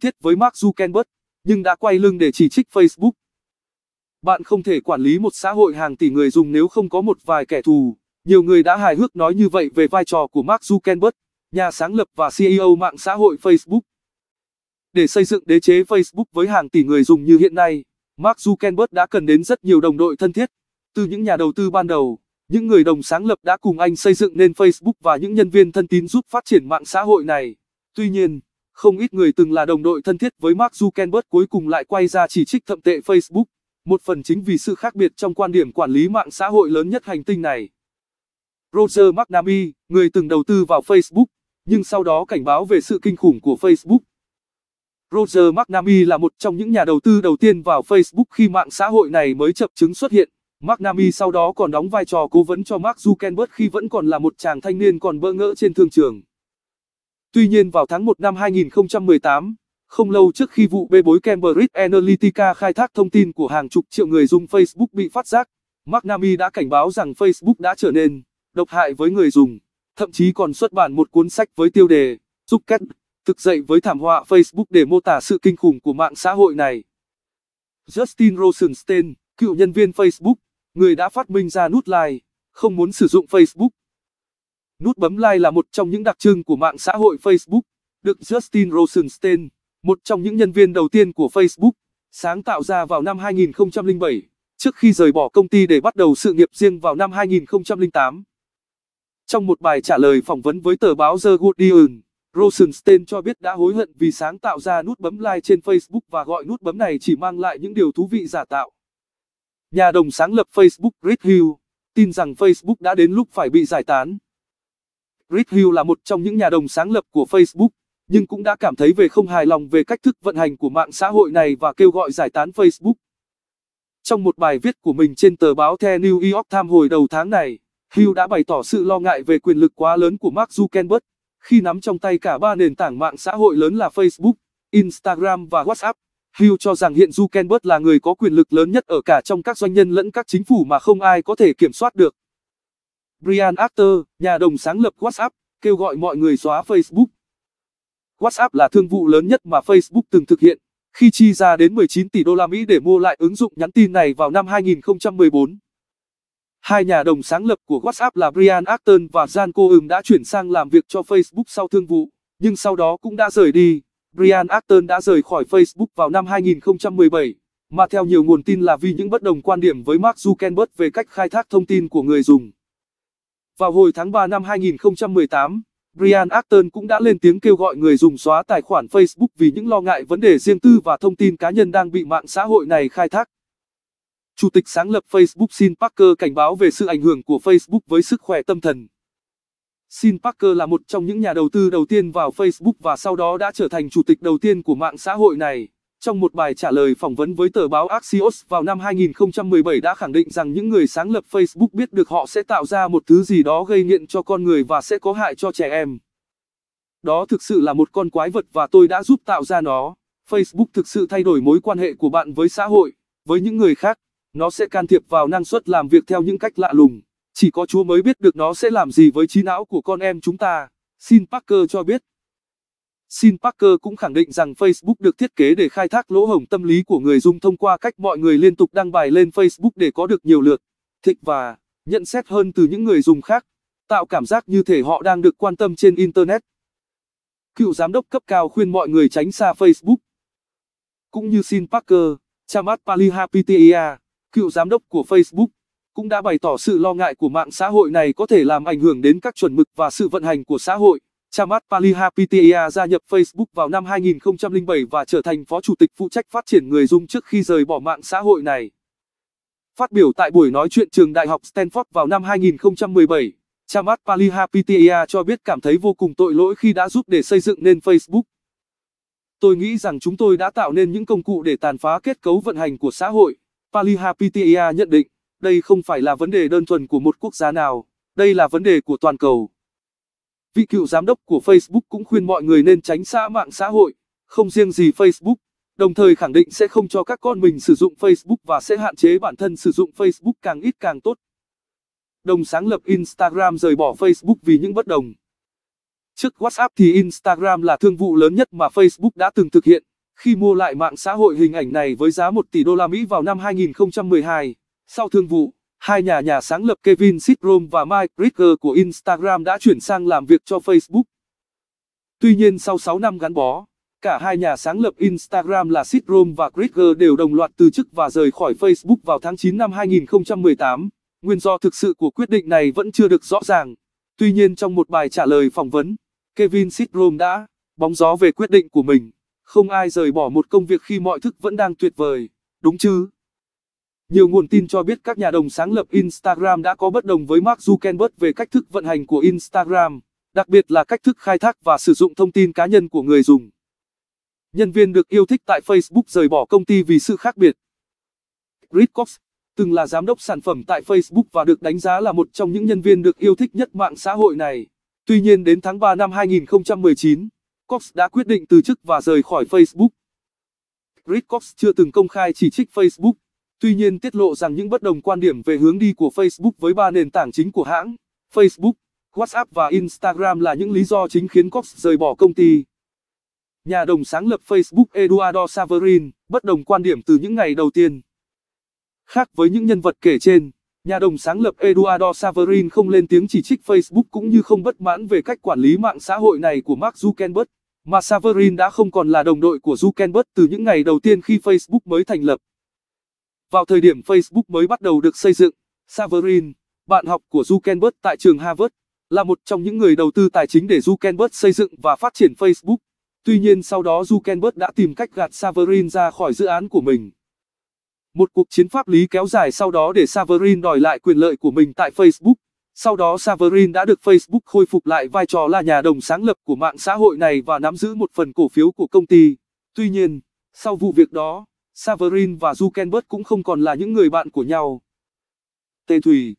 thiết với Mark Zuckerberg, nhưng đã quay lưng để chỉ trích Facebook. Bạn không thể quản lý một xã hội hàng tỷ người dùng nếu không có một vài kẻ thù. Nhiều người đã hài hước nói như vậy về vai trò của Mark Zuckerberg, nhà sáng lập và CEO mạng xã hội Facebook. Để xây dựng đế chế Facebook với hàng tỷ người dùng như hiện nay, Mark Zuckerberg đã cần đến rất nhiều đồng đội thân thiết, từ những nhà đầu tư ban đầu, những người đồng sáng lập đã cùng anh xây dựng nên Facebook và những nhân viên thân tín giúp phát triển mạng xã hội này. Tuy nhiên, không ít người từng là đồng đội thân thiết với Mark Zuckerberg cuối cùng lại quay ra chỉ trích thậm tệ Facebook, một phần chính vì sự khác biệt trong quan điểm quản lý mạng xã hội lớn nhất hành tinh này. Roger McNamee, người từng đầu tư vào Facebook, nhưng sau đó cảnh báo về sự kinh khủng của Facebook. Roger McNamee là một trong những nhà đầu tư đầu tiên vào Facebook khi mạng xã hội này mới chập chứng xuất hiện. McNamee sau đó còn đóng vai trò cố vấn cho Mark Zuckerberg khi vẫn còn là một chàng thanh niên còn bỡ ngỡ trên thương trường. Tuy nhiên vào tháng 1 năm 2018, không lâu trước khi vụ bê bối Cambridge Analytica khai thác thông tin của hàng chục triệu người dùng Facebook bị phát giác, McNamee đã cảnh báo rằng Facebook đã trở nên độc hại với người dùng, thậm chí còn xuất bản một cuốn sách với tiêu đề Zucket, thực dậy với thảm họa Facebook để mô tả sự kinh khủng của mạng xã hội này. Justin Rosenstein, cựu nhân viên Facebook, người đã phát minh ra nút like, không muốn sử dụng Facebook, Nút bấm like là một trong những đặc trưng của mạng xã hội Facebook, được Justin Rosenstein, một trong những nhân viên đầu tiên của Facebook, sáng tạo ra vào năm 2007, trước khi rời bỏ công ty để bắt đầu sự nghiệp riêng vào năm 2008. Trong một bài trả lời phỏng vấn với tờ báo The Guardian, Rosenstein cho biết đã hối hận vì sáng tạo ra nút bấm like trên Facebook và gọi nút bấm này chỉ mang lại những điều thú vị giả tạo. Nhà đồng sáng lập Facebook Reed Hill tin rằng Facebook đã đến lúc phải bị giải tán. Rick Hill là một trong những nhà đồng sáng lập của Facebook, nhưng cũng đã cảm thấy về không hài lòng về cách thức vận hành của mạng xã hội này và kêu gọi giải tán Facebook. Trong một bài viết của mình trên tờ báo The New York Times hồi đầu tháng này, Hill đã bày tỏ sự lo ngại về quyền lực quá lớn của Mark Zuckerberg khi nắm trong tay cả ba nền tảng mạng xã hội lớn là Facebook, Instagram và WhatsApp. Hill cho rằng hiện Zuckerberg là người có quyền lực lớn nhất ở cả trong các doanh nhân lẫn các chính phủ mà không ai có thể kiểm soát được. Brian Actor, nhà đồng sáng lập WhatsApp, kêu gọi mọi người xóa Facebook. WhatsApp là thương vụ lớn nhất mà Facebook từng thực hiện, khi chi ra đến 19 tỷ đô la Mỹ để mua lại ứng dụng nhắn tin này vào năm 2014. Hai nhà đồng sáng lập của WhatsApp là Brian Acton và Jan Koum đã chuyển sang làm việc cho Facebook sau thương vụ, nhưng sau đó cũng đã rời đi. Brian Acton đã rời khỏi Facebook vào năm 2017, mà theo nhiều nguồn tin là vì những bất đồng quan điểm với Mark Zuckerberg về cách khai thác thông tin của người dùng. Vào hồi tháng 3 năm 2018, Brian Acton cũng đã lên tiếng kêu gọi người dùng xóa tài khoản Facebook vì những lo ngại vấn đề riêng tư và thông tin cá nhân đang bị mạng xã hội này khai thác. Chủ tịch sáng lập Facebook Sean Parker cảnh báo về sự ảnh hưởng của Facebook với sức khỏe tâm thần. Sean Parker là một trong những nhà đầu tư đầu tiên vào Facebook và sau đó đã trở thành chủ tịch đầu tiên của mạng xã hội này. Trong một bài trả lời phỏng vấn với tờ báo Axios vào năm 2017 đã khẳng định rằng những người sáng lập Facebook biết được họ sẽ tạo ra một thứ gì đó gây nghiện cho con người và sẽ có hại cho trẻ em. Đó thực sự là một con quái vật và tôi đã giúp tạo ra nó. Facebook thực sự thay đổi mối quan hệ của bạn với xã hội, với những người khác. Nó sẽ can thiệp vào năng suất làm việc theo những cách lạ lùng. Chỉ có Chúa mới biết được nó sẽ làm gì với trí não của con em chúng ta. Xin Parker cho biết. Sin Parker cũng khẳng định rằng Facebook được thiết kế để khai thác lỗ hổng tâm lý của người dùng thông qua cách mọi người liên tục đăng bài lên Facebook để có được nhiều lượt, thích và nhận xét hơn từ những người dùng khác, tạo cảm giác như thể họ đang được quan tâm trên Internet. Cựu giám đốc cấp cao khuyên mọi người tránh xa Facebook. Cũng như Sin Parker, Chamath Palihapitiya, cựu giám đốc của Facebook, cũng đã bày tỏ sự lo ngại của mạng xã hội này có thể làm ảnh hưởng đến các chuẩn mực và sự vận hành của xã hội. Chamath Palihapitiya gia nhập Facebook vào năm 2007 và trở thành phó chủ tịch phụ trách phát triển người dùng trước khi rời bỏ mạng xã hội này. Phát biểu tại buổi nói chuyện trường Đại học Stanford vào năm 2017, Chamath Palihapitiya cho biết cảm thấy vô cùng tội lỗi khi đã giúp để xây dựng nên Facebook. Tôi nghĩ rằng chúng tôi đã tạo nên những công cụ để tàn phá kết cấu vận hành của xã hội, Palihapitiya nhận định, đây không phải là vấn đề đơn thuần của một quốc gia nào, đây là vấn đề của toàn cầu. Vị cựu giám đốc của Facebook cũng khuyên mọi người nên tránh xa mạng xã hội, không riêng gì Facebook, đồng thời khẳng định sẽ không cho các con mình sử dụng Facebook và sẽ hạn chế bản thân sử dụng Facebook càng ít càng tốt. Đồng sáng lập Instagram rời bỏ Facebook vì những bất đồng. Trước WhatsApp thì Instagram là thương vụ lớn nhất mà Facebook đã từng thực hiện, khi mua lại mạng xã hội hình ảnh này với giá 1 tỷ đô la Mỹ vào năm 2012. Sau thương vụ Hai nhà nhà sáng lập Kevin Systrom và Mike Krieger của Instagram đã chuyển sang làm việc cho Facebook. Tuy nhiên sau 6 năm gắn bó, cả hai nhà sáng lập Instagram là Systrom và Krieger đều đồng loạt từ chức và rời khỏi Facebook vào tháng 9 năm 2018. Nguyên do thực sự của quyết định này vẫn chưa được rõ ràng. Tuy nhiên trong một bài trả lời phỏng vấn, Kevin Systrom đã bóng gió về quyết định của mình. Không ai rời bỏ một công việc khi mọi thứ vẫn đang tuyệt vời, đúng chứ? Nhiều nguồn tin cho biết các nhà đồng sáng lập Instagram đã có bất đồng với Mark Zuckerberg về cách thức vận hành của Instagram, đặc biệt là cách thức khai thác và sử dụng thông tin cá nhân của người dùng. Nhân viên được yêu thích tại Facebook rời bỏ công ty vì sự khác biệt. Reed Cox, từng là giám đốc sản phẩm tại Facebook và được đánh giá là một trong những nhân viên được yêu thích nhất mạng xã hội này. Tuy nhiên đến tháng 3 năm 2019, Cox đã quyết định từ chức và rời khỏi Facebook. Reed Cox chưa từng công khai chỉ trích Facebook, Tuy nhiên tiết lộ rằng những bất đồng quan điểm về hướng đi của Facebook với ba nền tảng chính của hãng, Facebook, WhatsApp và Instagram là những lý do chính khiến Cox rời bỏ công ty. Nhà đồng sáng lập Facebook Eduardo Saverin bất đồng quan điểm từ những ngày đầu tiên. Khác với những nhân vật kể trên, nhà đồng sáng lập Eduardo Saverin không lên tiếng chỉ trích Facebook cũng như không bất mãn về cách quản lý mạng xã hội này của Mark Zuckerberg, mà Saverin đã không còn là đồng đội của Zuckerberg từ những ngày đầu tiên khi Facebook mới thành lập. Vào thời điểm Facebook mới bắt đầu được xây dựng, Saverin, bạn học của Zuckerberg tại trường Harvard, là một trong những người đầu tư tài chính để Zuckerberg xây dựng và phát triển Facebook. Tuy nhiên sau đó Zuckerberg đã tìm cách gạt Saverin ra khỏi dự án của mình. Một cuộc chiến pháp lý kéo dài sau đó để Saverin đòi lại quyền lợi của mình tại Facebook. Sau đó Saverin đã được Facebook khôi phục lại vai trò là nhà đồng sáng lập của mạng xã hội này và nắm giữ một phần cổ phiếu của công ty. Tuy nhiên, sau vụ việc đó, Saverin và Zuckerberg cũng không còn là những người bạn của nhau. Tê Thủy